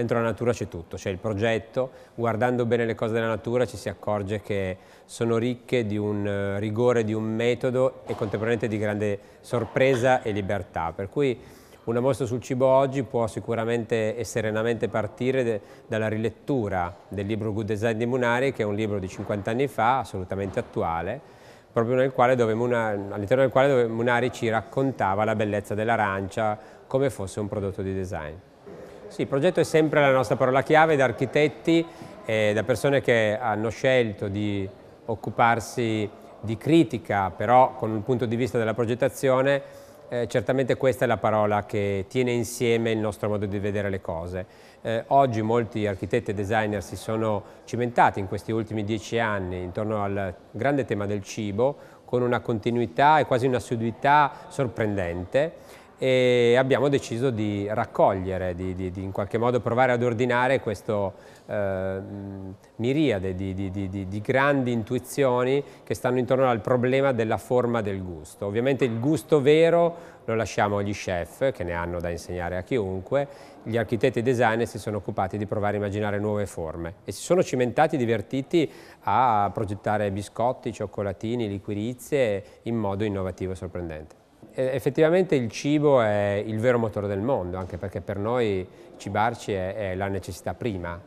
dentro la natura c'è tutto, c'è il progetto, guardando bene le cose della natura ci si accorge che sono ricche di un eh, rigore, di un metodo e contemporaneamente di grande sorpresa e libertà, per cui una mostra sul cibo oggi può sicuramente e serenamente partire dalla rilettura del libro Good Design di Munari, che è un libro di 50 anni fa, assolutamente attuale, proprio all'interno del quale dove Munari ci raccontava la bellezza dell'arancia come fosse un prodotto di design. Sì, il progetto è sempre la nostra parola chiave da architetti e da persone che hanno scelto di occuparsi di critica, però con un punto di vista della progettazione, eh, certamente questa è la parola che tiene insieme il nostro modo di vedere le cose. Eh, oggi molti architetti e designer si sono cimentati in questi ultimi dieci anni intorno al grande tema del cibo, con una continuità e quasi un'assiduità sorprendente e abbiamo deciso di raccogliere, di, di, di in qualche modo provare ad ordinare questo eh, mm, miriade di, di, grandi intuizioni che stanno intorno al problema della forma del gusto. Ovviamente il gusto vero lo lasciamo agli chef, che ne hanno da insegnare a chiunque, gli architetti e designer si sono occupati di provare a immaginare nuove forme e si sono cimentati, divertiti a progettare biscotti, cioccolatini, liquirizie in modo innovativo e sorprendente. Eh, effettivamente il cibo è il vero motore del mondo, anche perché per noi cibarci è, è la necessità prima.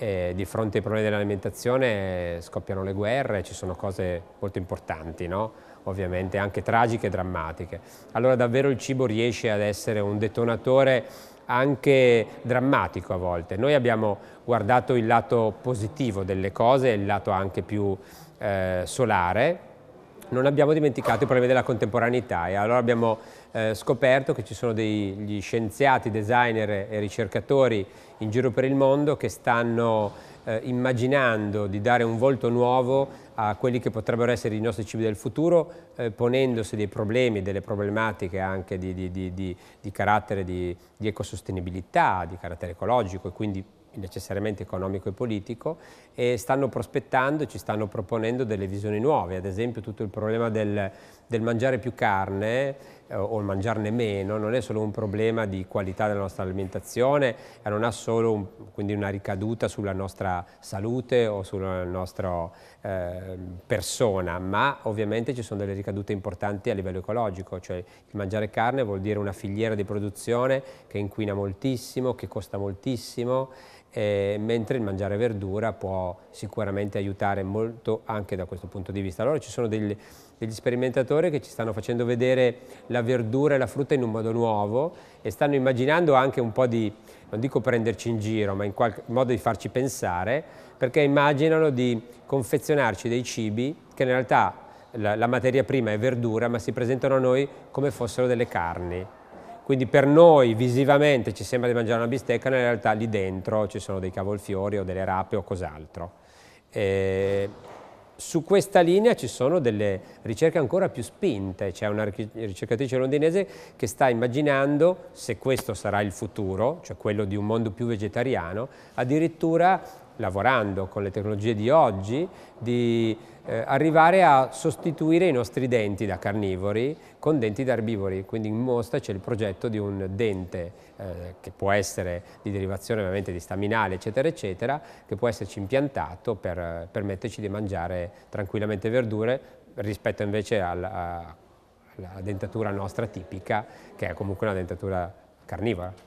E di fronte ai problemi dell'alimentazione scoppiano le guerre, ci sono cose molto importanti, no? ovviamente anche tragiche e drammatiche. Allora davvero il cibo riesce ad essere un detonatore anche drammatico a volte. Noi abbiamo guardato il lato positivo delle cose, il lato anche più eh, solare, non abbiamo dimenticato i problemi della contemporaneità e allora abbiamo eh, scoperto che ci sono degli scienziati, designer e ricercatori in giro per il mondo che stanno eh, immaginando di dare un volto nuovo a quelli che potrebbero essere i nostri cibi del futuro, eh, ponendosi dei problemi, delle problematiche anche di, di, di, di carattere di, ecosostenibilità, di carattere ecologico e quindi necessariamente economico e politico, e stanno prospettando, ci stanno proponendo delle visioni nuove, ad esempio tutto il problema del, del mangiare più carne eh, o il mangiarne meno non è solo un problema di qualità della nostra alimentazione e eh, non ha solo un, quindi una ricaduta sulla nostra salute o sulla nostra eh, persona, ma ovviamente ci sono delle ricadute importanti a livello ecologico, cioè il mangiare carne vuol dire una filiera di produzione che inquina moltissimo, che costa moltissimo eh, mentre il mangiare verdura può sicuramente aiutare molto anche da questo punto di vista. Allora ci sono degli, degli sperimentatori che ci stanno facendo vedere la verdura e la frutta in un modo nuovo e stanno immaginando anche un po' di, non dico prenderci in giro, ma in qualche modo di farci pensare, perché immaginano di confezionarci dei cibi che in realtà la, la materia prima è verdura, ma si presentano a noi come fossero delle carni. Quindi per noi visivamente ci sembra di mangiare una bistecca, nella realtà lì dentro ci sono dei cavolfiori o delle rape o cos'altro. Eh, su questa linea ci sono delle ricerche ancora più spinte, c'è una ricercatrice londinese che sta immaginando, se questo sarà il futuro, cioè quello di un mondo più vegetariano, addirittura lavorando con le tecnologie di oggi, di eh, arrivare a sostituire i nostri denti da carnivori con denti da erbivori. Quindi in mostra c'è il progetto di un dente eh, che può essere di derivazione ovviamente di staminale, eccetera, eccetera, che può esserci impiantato per eh, permetterci di mangiare tranquillamente verdure rispetto invece alla, alla dentatura nostra tipica, che è comunque una dentatura carnivora.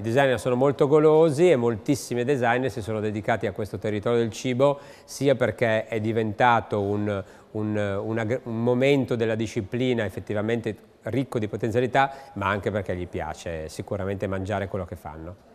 I designer sono molto golosi e moltissimi designer si sono dedicati a questo territorio del cibo sia perché è diventato un, un, una, un momento della disciplina effettivamente ricco di potenzialità ma anche perché gli piace sicuramente mangiare quello che fanno.